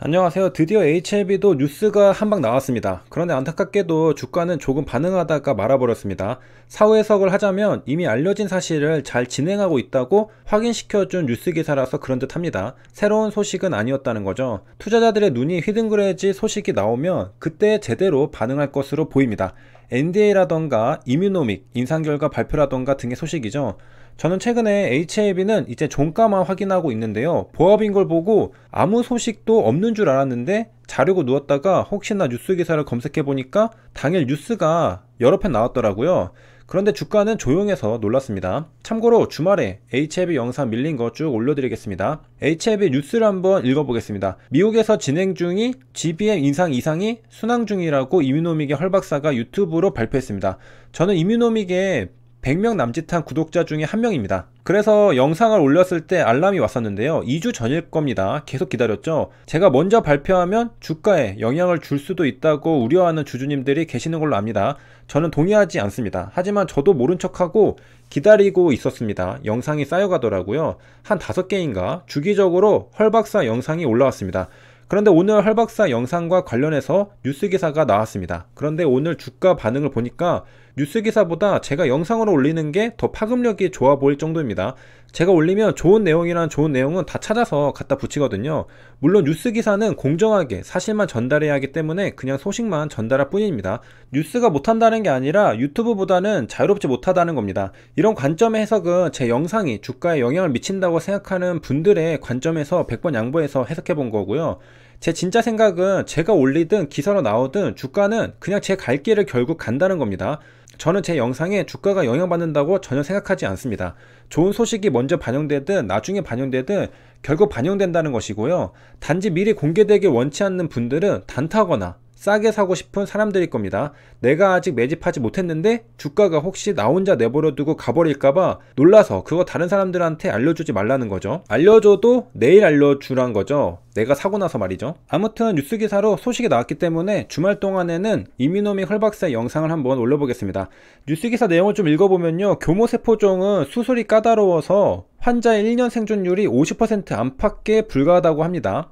안녕하세요 드디어 HLB도 뉴스가 한 방 나왔습니다 그런데 안타깝게도 주가는 조금 반응하다가 말아버렸습니다 사후 해석을 하자면 이미 알려진 사실을 잘 진행하고 있다고 확인시켜준 뉴스 기사라서 그런 듯 합니다 새로운 소식은 아니었다는 거죠 투자자들의 눈이 휘둥그레지 소식이 나오면 그때 제대로 반응할 것으로 보입니다 NDA라던가 이뮤노믹 인상 결과 발표라던가 등의 소식이죠 저는 최근에 h i v 는 이제 종가만 확인하고 있는데요. 보합인 걸 보고 아무 소식도 없는 줄 알았는데 자르고 누웠다가 혹시나 뉴스 기사를 검색해 보니까 당일 뉴스가 여러 편 나왔더라고요. 그런데 주가는 조용해서 놀랐습니다. 참고로 주말에 h i v 영상 밀린 거 쭉 올려드리겠습니다. h i v 뉴스를 한번 읽어보겠습니다. 미국에서 진행 중이 GBM 인상 이상이 순항 중이라고 이뮤노믹의 헐 박사가 유튜브로 발표했습니다. 저는 이뮤노믹의 100명 남짓한 구독자 중에 한 명입니다. 그래서 영상을 올렸을 때 알람이 왔었는데요. 2주 전일 겁니다. 계속 기다렸죠. 제가 먼저 발표하면 주가에 영향을 줄 수도 있다고 우려하는 주주님들이 계시는 걸로 압니다. 저는 동의하지 않습니다. 하지만 저도 모른 척하고 기다리고 있었습니다. 영상이 쌓여가더라고요. 한 5개인가 주기적으로 헐박사 영상이 올라왔습니다. 그런데 오늘 헐박사 영상과 관련해서 뉴스 기사가 나왔습니다. 그런데 오늘 주가 반응을 보니까 뉴스 기사보다 제가 영상으로 올리는 게 더 파급력이 좋아 보일 정도입니다. 제가 올리면 좋은 내용이란 좋은 내용은 다 찾아서 갖다 붙이거든요. 물론 뉴스 기사는 공정하게 사실만 전달해야 하기 때문에 그냥 소식만 전달할 뿐입니다. 뉴스가 못한다는 게 아니라 유튜브보다는 자유롭지 못하다는 겁니다. 이런 관점의 해석은 제 영상이 주가에 영향을 미친다고 생각하는 분들의 관점에서 100번 양보해서 해석해 본 거고요. 제 진짜 생각은 제가 올리든 기사로 나오든 주가는 그냥 제 갈 길을 결국 간다는 겁니다. 저는 제 영상에 주가가 영향받는다고 전혀 생각하지 않습니다. 좋은 소식이 먼저 반영되든 나중에 반영되든 결국 반영된다는 것이고요. 단지 미리 공개되길 원치 않는 분들은 단타거나 싸게 사고 싶은 사람들일 겁니다. 내가 아직 매집하지 못했는데 주가가 혹시 나 혼자 내버려 두고 가버릴까봐 놀라서 그거 다른 사람들한테 알려주지 말라는 거죠. 알려줘도 내일 알려주란 거죠. 내가 사고 나서 말이죠. 아무튼 뉴스 기사로 소식이 나왔기 때문에 주말 동안에는 이민호미 헐박사 영상을 한번 올려보겠습니다. 뉴스 기사 내용을 좀 읽어보면요. 교모세포종은 수술이 까다로워서 환자의 1년 생존율이 50% 안팎에 불과하다고 합니다.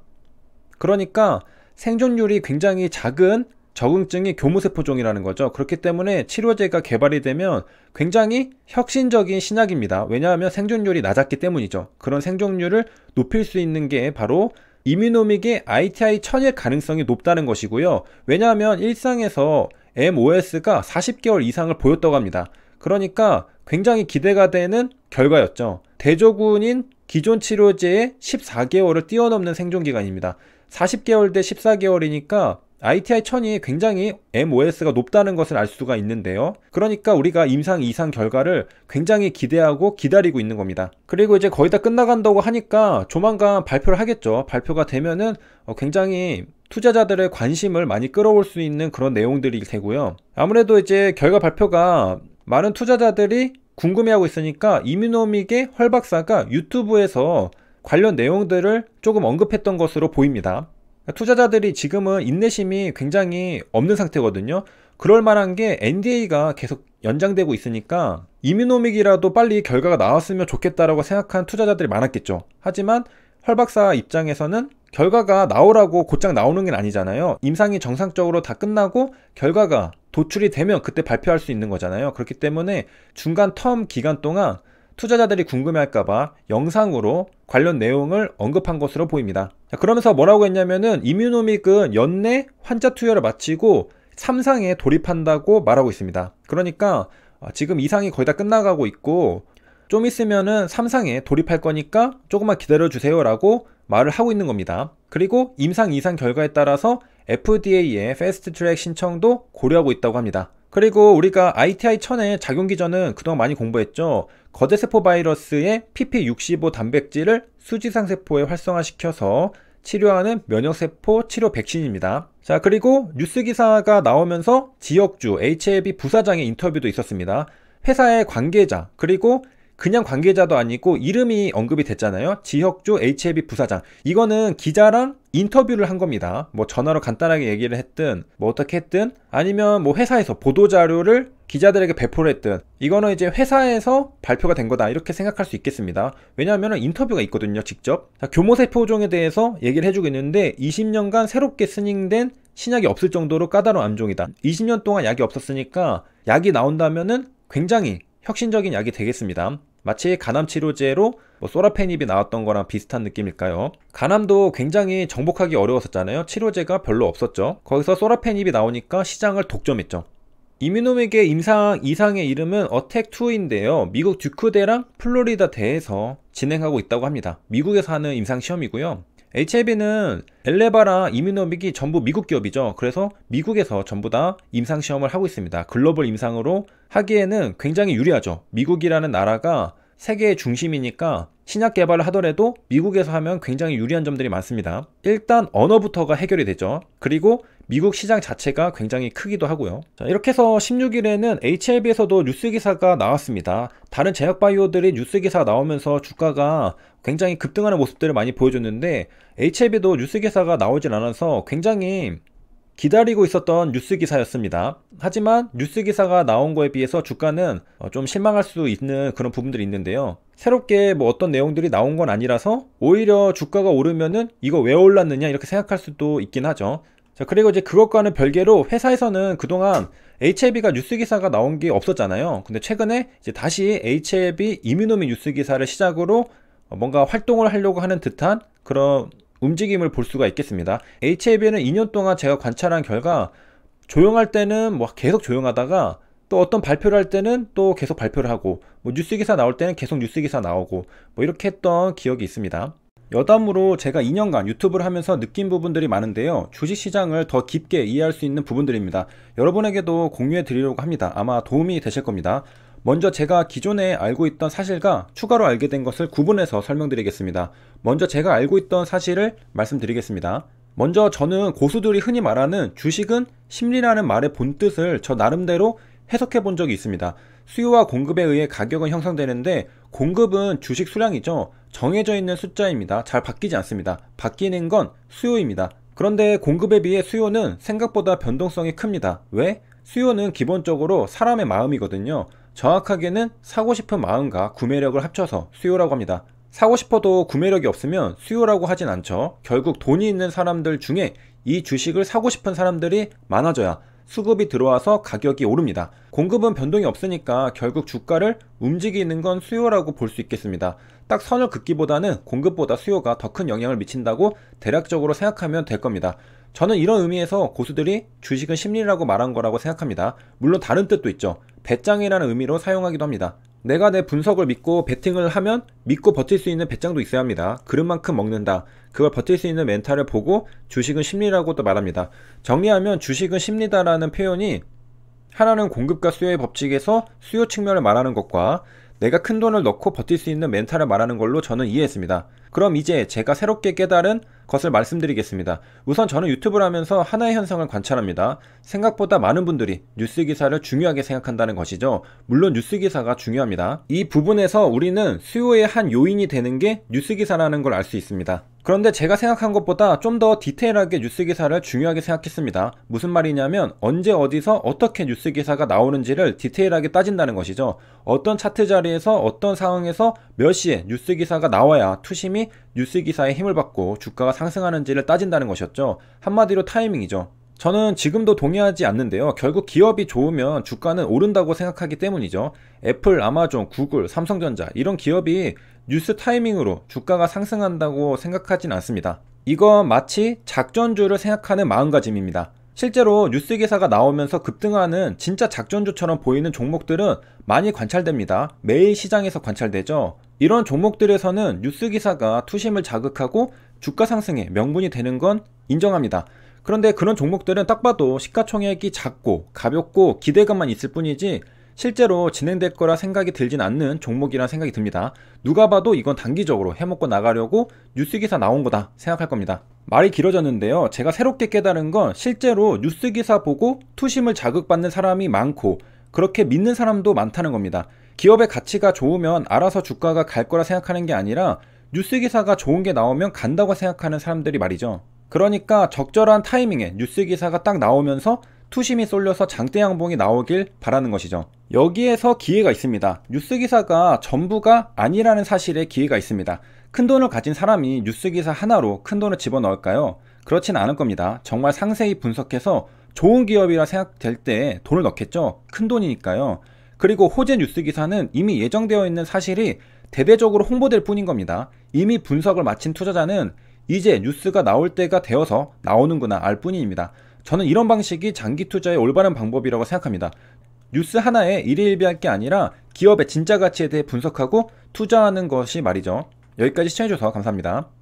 그러니까 생존율이 굉장히 작은 적응증이 교무세포종이라는 거죠. 그렇기 때문에 치료제가 개발이 되면 굉장히 혁신적인 신약입니다. 왜냐하면 생존율이 낮았기 때문이죠. 그런 생존율을 높일 수 있는 게 바로 이미노믹의 ITI 천일 가능성이 높다는 것이고요. 왜냐하면 일상에서 MOS가 40개월 이상을 보였다고 합니다. 그러니까 굉장히 기대가 되는 결과였죠. 대조군인 기존 치료제의 14개월을 뛰어넘는 생존기간입니다. 40개월 대 14개월이니까 ITI 천이 굉장히 MOS가 높다는 것을 알 수가 있는데요. 그러니까 우리가 임상 이상 결과를 굉장히 기대하고 기다리고 있는 겁니다. 그리고 이제 거의 다 끝나간다고 하니까 조만간 발표를 하겠죠. 발표가 되면은 어, 굉장히 투자자들의 관심을 많이 끌어올 수 있는 그런 내용들이 되고요. 아무래도 이제 결과 발표가 많은 투자자들이 궁금해하고 있으니까 이민노믹의 헐박사가 유튜브에서 관련 내용들을 조금 언급했던 것으로 보입니다. 투자자들이 지금은 인내심이 굉장히 없는 상태거든요. 그럴 만한 게 NDA가 계속 연장되고 있으니까 이민노믹이라도 빨리 결과가 나왔으면 좋겠다라고 생각한 투자자들이 많았겠죠. 하지만 헐 박사 입장에서는 결과가 나오라고 곧장 나오는 건 아니잖아요. 임상이 정상적으로 다 끝나고 결과가 도출이 되면 그때 발표할 수 있는 거잖아요. 그렇기 때문에 중간 텀 기간 동안 투자자들이 궁금해할까봐 영상으로 관련 내용을 언급한 것으로 보입니다. 그러면서 뭐라고 했냐면은 이뮤노믹은 연내 환자 투여를 마치고 3상에 돌입한다고 말하고 있습니다. 그러니까 아, 지금 2상이 거의 다 끝나가고 있고 좀 있으면은 3상에 돌입할 거니까 조금만 기다려 주세요라고 말을 하고 있는 겁니다. 그리고 임상 2상 결과에 따라서 FDA의 패스트 트랙 신청도 고려하고 있다고 합니다. 그리고 우리가 ITI 천의 작용 기전은 그동안 많이 공부했죠. 거제세포 바이러스의 PP65 단백질을 수지상 세포에 활성화시켜서 치료하는 면역세포 치료 백신입니다. 자, 그리고 뉴스 기사가 나오면서 지역주 HIV 부사장의 인터뷰도 있었습니다. 회사의 관계자, 그리고 그냥 관계자도 아니고 이름이 언급이 됐잖아요. 지역주 HIV 부사장. 이거는 기자랑 인터뷰를 한 겁니다. 뭐 전화로 간단하게 얘기를 했든, 뭐 어떻게 했든, 아니면 뭐 회사에서 보도자료를 기자들에게 배포를 했든 이거는 이제 회사에서 발표가 된 거다 이렇게 생각할 수 있겠습니다. 왜냐하면 인터뷰가 있거든요 직접 자, 교모세 포종에 대해서 얘기를 해주고 있는데 20년간 새롭게 스닝된 신약이 없을 정도로 까다로운 암종이다. 20년 동안 약이 없었으니까 약이 나온다면 굉장히 혁신적인 약이 되겠습니다. 마치 간암 치료제로 뭐 소라페닙이 나왔던 거랑 비슷한 느낌일까요? 간암도 굉장히 정복하기 어려웠었잖아요. 치료제가 별로 없었죠. 거기서 소라페닙이 나오니까 시장을 독점했죠. 이민홈에게 임상 이상의 이름은 어택2인데요. 미국 듀크대랑 플로리다 대에서 진행하고 있다고 합니다. 미국에서 하는 임상시험이고요. HIV는 엘레바라 이민노믹이 전부 미국 기업이죠. 그래서 미국에서 전부 다 임상시험을 하고 있습니다. 글로벌 임상으로 하기에는 굉장히 유리하죠. 미국이라는 나라가 세계의 중심이니까 신약 개발을 하더라도 미국에서 하면 굉장히 유리한 점들이 많습니다. 일단 언어부터가 해결이 되죠. 그리고 미국 시장 자체가 굉장히 크기도 하고요. 자, 이렇게 해서 16일에는 HLB에서도 뉴스 기사가 나왔습니다. 다른 제약 바이오들이 뉴스 기사 가 나오면서 주가가 굉장히 급등하는 모습들을 많이 보여줬는데 HLB도 뉴스 기사가 나오질 않아서 굉장히 기다리고 있었던 뉴스 기사였습니다. 하지만 뉴스 기사가 나온 거에 비해서 주가는 어, 좀 실망할 수 있는 그런 부분들이 있는데요. 새롭게 뭐 어떤 내용들이 나온 건 아니라서 오히려 주가가 오르면은 이거 왜 올랐느냐 이렇게 생각할 수도 있긴 하죠. 자, 그리고 이제 그것과는 별개로 회사에서는 그동안 h i v 가 뉴스 기사가 나온 게 없었잖아요. 근데 최근에 이제 다시 h i v 이민노미 뉴스 기사를 시작으로 뭔가 활동을 하려고 하는 듯한 그런 움직임을 볼 수가 있겠습니다. HAB는 2년 동안 제가 관찰한 결과 조용할 때는 뭐 계속 조용하다가 또 어떤 발표를 할 때는 또 계속 발표를 하고 뭐 뉴스 기사 나올 때는 계속 뉴스 기사 나오고 뭐 이렇게 했던 기억이 있습니다. 여담으로 제가 2년간 유튜브를 하면서 느낀 부분들이 많은데요. 주식시장을 더 깊게 이해할 수 있는 부분들입니다. 여러분에게도 공유해 드리려고 합니다. 아마 도움이 되실 겁니다. 먼저 제가 기존에 알고 있던 사실과 추가로 알게 된 것을 구분해서 설명드리겠습니다. 먼저 제가 알고 있던 사실을 말씀드리겠습니다. 먼저 저는 고수들이 흔히 말하는 주식은 심리라는 말의 본뜻을 저 나름대로 해석해 본 적이 있습니다. 수요와 공급에 의해 가격은 형성되는데 공급은 주식 수량이죠. 정해져 있는 숫자입니다. 잘 바뀌지 않습니다. 바뀌는 건 수요입니다. 그런데 공급에 비해 수요는 생각보다 변동성이 큽니다. 왜? 수요는 기본적으로 사람의 마음이거든요. 정확하게는 사고 싶은 마음과 구매력을 합쳐서 수요라고 합니다. 사고 싶어도 구매력이 없으면 수요라고 하진 않죠. 결국 돈이 있는 사람들 중에 이 주식을 사고 싶은 사람들이 많아져야 수급이 들어와서 가격이 오릅니다. 공급은 변동이 없으니까 결국 주가를 움직이는 건 수요라고 볼 수 있겠습니다. 딱 선을 긋기보다는 공급보다 수요가 더 큰 영향을 미친다고 대략적으로 생각하면 될 겁니다. 저는 이런 의미에서 고수들이 주식은 심리라고 말한 거라고 생각합니다. 물론 다른 뜻도 있죠. 배짱이라는 의미로 사용하기도 합니다. 내가 내 분석을 믿고 베팅을 하면 믿고 버틸 수 있는 배짱도 있어야 합니다. 그릇만큼 먹는다. 그걸 버틸 수 있는 멘탈을 보고 주식은 심리라고 도 말합니다. 정리하면 주식은 심리다라는 표현이 하나는 공급과 수요의 법칙에서 수요 측면을 말하는 것과 내가 큰 돈을 넣고 버틸 수 있는 멘탈을 말하는 걸로 저는 이해했습니다. 그럼 이제 제가 새롭게 깨달은 것을 말씀드리겠습니다. 우선 저는 유튜브를 하면서 하나의 현상을 관찰합니다. 생각보다 많은 분들이 뉴스 기사를 중요하게 생각한다는 것이죠. 물론 뉴스 기사가 중요합니다. 이 부분에서 우리는 수요의 한 요인이 되는 게 뉴스 기사라는 걸 알 수 있습니다. 그런데 제가 생각한 것보다 좀 더 디테일하게 뉴스 기사를 중요하게 생각했습니다. 무슨 말이냐면 언제 어디서 어떻게 뉴스 기사가 나오는지를 디테일하게 따진다는 것이죠. 어떤 차트 자리에서 어떤 상황에서 몇 시에 뉴스 기사가 나와야 투심이 뉴스 기사에 힘을 받고 주가가 상승하는지를 따진다는 것이었죠. 한마디로 타이밍이죠. 저는 지금도 동의하지 않는데요. 결국 기업이 좋으면 주가는 오른다고 생각하기 때문이죠. 애플, 아마존, 구글, 삼성전자 이런 기업이 뉴스 타이밍으로 주가가 상승한다고 생각하진 않습니다. 이건 마치 작전주를 생각하는 마음가짐입니다. 실제로 뉴스 기사가 나오면서 급등하는 진짜 작전주처럼 보이는 종목들은 많이 관찰됩니다. 매일 시장에서 관찰되죠. 이런 종목들에서는 뉴스 기사가 투심을 자극하고 주가 상승에 명분이 되는 건 인정합니다. 그런데 그런 종목들은 딱 봐도 시가총액이 작고 가볍고 기대감만 있을 뿐이지 실제로 진행될 거라 생각이 들진 않는 종목이란 생각이 듭니다. 누가 봐도 이건 단기적으로 해먹고 나가려고 뉴스기사 나온 거다 생각할 겁니다. 말이 길어졌는데요. 제가 새롭게 깨달은 건 실제로 뉴스기사 보고 투심을 자극받는 사람이 많고 그렇게 믿는 사람도 많다는 겁니다. 기업의 가치가 좋으면 알아서 주가가 갈 거라 생각하는 게 아니라 뉴스기사가 좋은 게 나오면 간다고 생각하는 사람들이 말이죠. 그러니까 적절한 타이밍에 뉴스 기사가 딱 나오면서 투심이 쏠려서 장대 양봉이 나오길 바라는 것이죠. 여기에서 기회가 있습니다. 뉴스 기사가 전부가 아니라는 사실에 기회가 있습니다. 큰 돈을 가진 사람이 뉴스 기사 하나로 큰 돈을 집어넣을까요? 그렇진 않을 겁니다. 정말 상세히 분석해서 좋은 기업이라 생각될 때 돈을 넣겠죠. 큰 돈이니까요. 그리고 호재 뉴스 기사는 이미 예정되어 있는 사실이 대대적으로 홍보될 뿐인 겁니다. 이미 분석을 마친 투자자는 이제 뉴스가 나올 때가 되어서 나오는구나 알 뿐입니다. 저는 이런 방식이 장기 투자의 올바른 방법이라고 생각합니다. 뉴스 하나에 일일비할 게 아니라 기업의 진짜 가치에 대해 분석하고 투자하는 것이 말이죠. 여기까지 시청해주셔서 감사합니다.